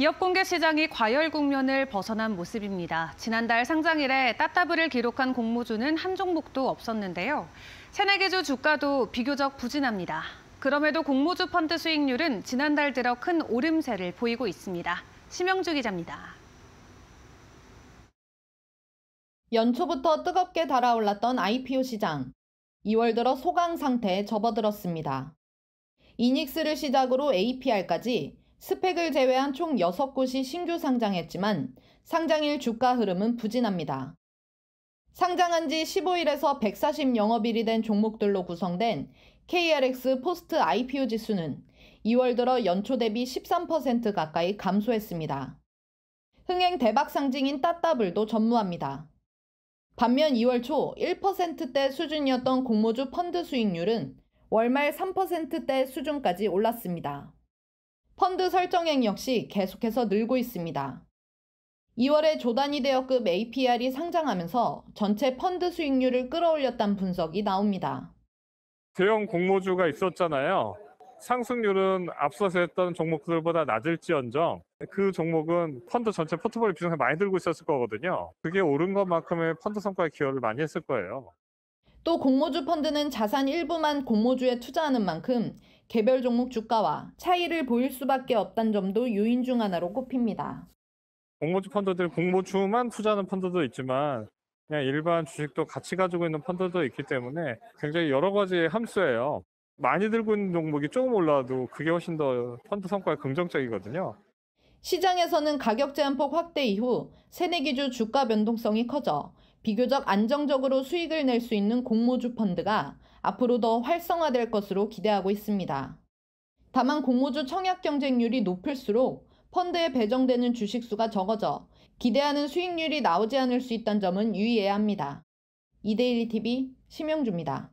기업 공개 시장이 과열 국면을 벗어난 모습입니다. 지난달 상장일에 따따블을 기록한 공모주는 한 종목도 없었는데요. 세네개주 주가도 비교적 부진합니다. 그럼에도 공모주 펀드 수익률은 지난달 들어 큰 오름세를 보이고 있습니다. 심영주 기자입니다. 연초부터 뜨겁게 달아올랐던 IPO 시장. 2월 들어 소강 상태에 접어들었습니다. 이닉스를 시작으로 APR까지 스펙을 제외한 총 6곳이 신규 상장했지만 상장일 주가 흐름은 부진합니다. 상장한 지 15일에서 140 영업일이 된 종목들로 구성된 KRX 포스트 IPO 지수는 2월 들어 연초 대비 13% 가까이 감소했습니다. 흥행 대박 상징인 따따블도 전무합니다. 반면 2월 초 1%대 수준이었던 공모주 펀드 수익률은 월말 3%대 수준까지 올랐습니다. 펀드 설정액 역시 계속해서 늘고 있습니다. 2월에 조단위 대여급 APR이 상장하면서 전체 펀드 수익률을 끌어올렸다는 분석이 나옵니다. 대형 공모주가 있었잖아요. 상승률은 앞서서 했던 종목들보다 낮을지언정 그 종목은 펀드 전체 포트폴리오 비중을 많이 들고 있었을 거거든요. 그게 오른 것만큼의 펀드 성과에 기여를 많이 했을 거예요. 또 공모주 펀드는 자산 일부만 공모주에 투자하는 만큼 개별 종목 주가와 차이를 보일 수밖에 없단 점도 요인 중 하나로 꼽힙니다. 공모주 펀드들 공모주만 투자하는 펀드도 있지만 그냥 일반 주식도 같이 가지고 있는 펀드도 있기 때문에 굉장히 여러 가지 함수예요. 많이 들고 있는 종목이 조금 올라와도 그게 훨씬 더 펀드 성과에 긍정적이거든요. 시장에서는 가격 제한폭 확대 이후 세내기주 주가 변동성이 커져 비교적 안정적으로 수익을 낼 수 있는 공모주 펀드가 앞으로 더 활성화될 것으로 기대하고 있습니다. 다만 공모주 청약 경쟁률이 높을수록 펀드에 배정되는 주식수가 적어져 기대하는 수익률이 나오지 않을 수 있다는 점은 유의해야 합니다. 이데일리 TV 심영주입니다.